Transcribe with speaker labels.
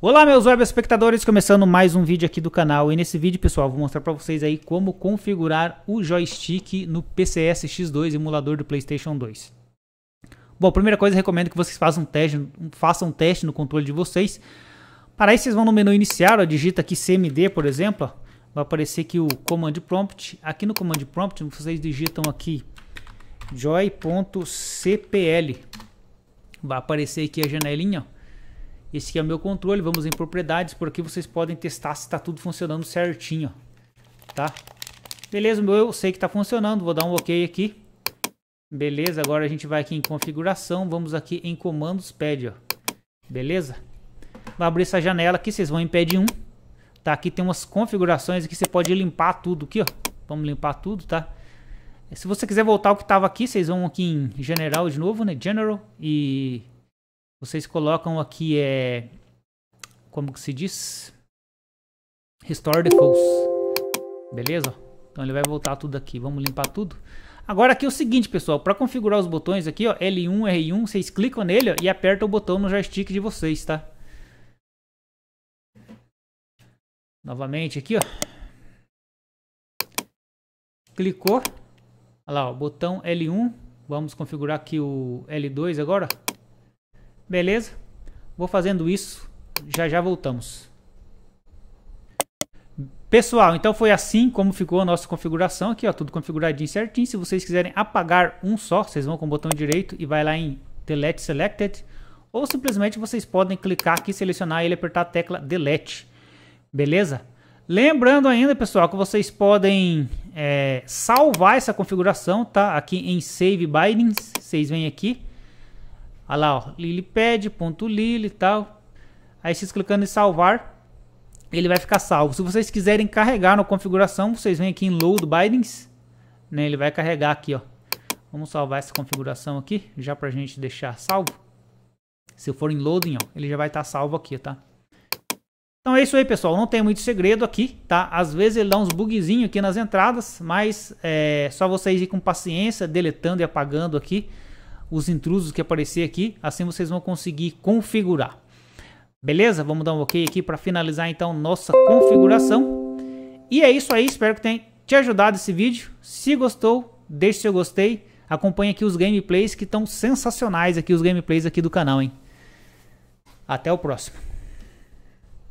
Speaker 1: Olá meus web espectadores, começando mais um vídeo aqui do canal e nesse vídeo pessoal vou mostrar para vocês aí como configurar o joystick no PCS X2 emulador do Playstation 2. Bom, primeira coisa recomendo que vocês façam um teste, façam um teste no controle de vocês. Para isso vocês vão no menu iniciar, ó, digita aqui CMD por exemplo, ó, vai aparecer aqui o command prompt, aqui no command prompt vocês digitam aqui joy.cpl, vai aparecer aqui a janelinha ó esse aqui é o meu controle, vamos em propriedades, por aqui vocês podem testar se está tudo funcionando certinho, tá? Beleza, meu eu sei que está funcionando, vou dar um ok aqui. Beleza, agora a gente vai aqui em configuração, vamos aqui em comandos pad, ó. Beleza? Vai abrir essa janela aqui, vocês vão em pad 1. Tá, aqui tem umas configurações que você pode limpar tudo aqui, ó. Vamos limpar tudo, tá? Se você quiser voltar o que estava aqui, vocês vão aqui em general de novo, né? General e vocês colocam aqui é como que se diz? Restore defaults. Beleza? Então ele vai voltar tudo aqui. Vamos limpar tudo. Agora aqui é o seguinte, pessoal, para configurar os botões aqui, ó, L1, R1, vocês clicam nele ó, e apertam o botão no joystick de vocês, tá? Novamente aqui, ó. Clicou. Olha lá, ó, botão L1. Vamos configurar aqui o L2 agora. Beleza? Vou fazendo isso, já já voltamos. Pessoal, então foi assim como ficou a nossa configuração aqui, ó, tudo configuradinho certinho. Se vocês quiserem apagar um só, vocês vão com o botão direito e vai lá em Delete Selected. Ou simplesmente vocês podem clicar aqui, selecionar ele e apertar a tecla Delete. Beleza? Lembrando ainda, pessoal, que vocês podem é, salvar essa configuração, tá? Aqui em Save Bindings, vocês vêm aqui Olha lá, ó, lilipad.lil e tal. Aí vocês clicando em salvar, ele vai ficar salvo. Se vocês quiserem carregar na configuração, vocês vêm aqui em load bindings, né? Ele vai carregar aqui, ó. Vamos salvar essa configuração aqui, já pra gente deixar salvo. Se eu for em loading, ó, ele já vai estar tá salvo aqui, tá? Então é isso aí, pessoal. Não tem muito segredo aqui, tá? Às vezes ele dá uns bugzinhos aqui nas entradas, mas é só vocês ir com paciência, deletando e apagando aqui os intrusos que aparecer aqui, assim vocês vão conseguir configurar. Beleza? Vamos dar um ok aqui para finalizar então nossa configuração. E é isso aí, espero que tenha te ajudado esse vídeo. Se gostou, deixe seu gostei. Acompanhe aqui os gameplays que estão sensacionais aqui, os gameplays aqui do canal, hein? Até o próximo.